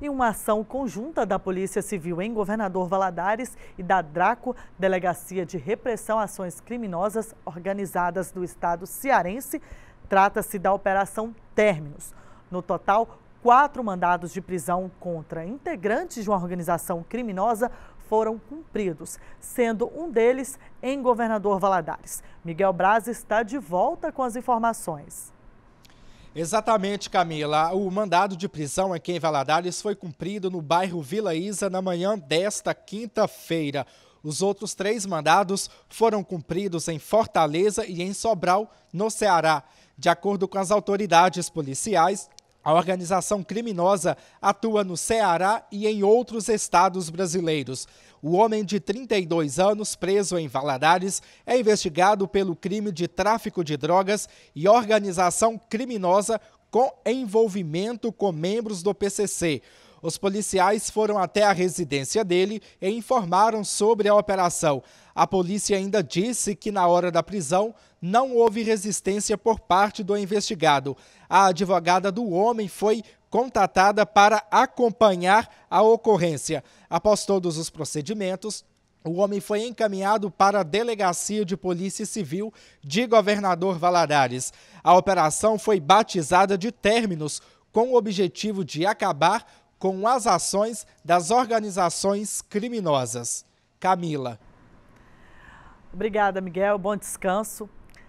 Em uma ação conjunta da Polícia Civil em Governador Valadares e da DRACO, Delegacia de Repressão a Ações Criminosas Organizadas do Estado Cearense, trata-se da Operação Términos. No total, quatro mandados de prisão contra integrantes de uma organização criminosa foram cumpridos, sendo um deles em Governador Valadares. Miguel Braz está de volta com as informações. Exatamente, Camila. O mandado de prisão aqui em Valadares foi cumprido no bairro Vila Isa na manhã desta quinta-feira. Os outros três mandados foram cumpridos em Fortaleza e em Sobral, no Ceará. De acordo com as autoridades policiais, a organização criminosa atua no Ceará e em outros estados brasileiros. O homem de 32 anos, preso em Valadares, é investigado pelo crime de tráfico de drogas e organização criminosa com envolvimento com membros do PCC. Os policiais foram até a residência dele e informaram sobre a operação. A polícia ainda disse que na hora da prisão não houve resistência por parte do investigado. A advogada do homem foi contatada para acompanhar a ocorrência. Após todos os procedimentos, o homem foi encaminhado para a Delegacia de Polícia Civil de Governador Valadares. A operação foi batizada de Términos, com o objetivo de acabar com as ações das organizações criminosas. Camila. Obrigada, Miguel. Bom descanso.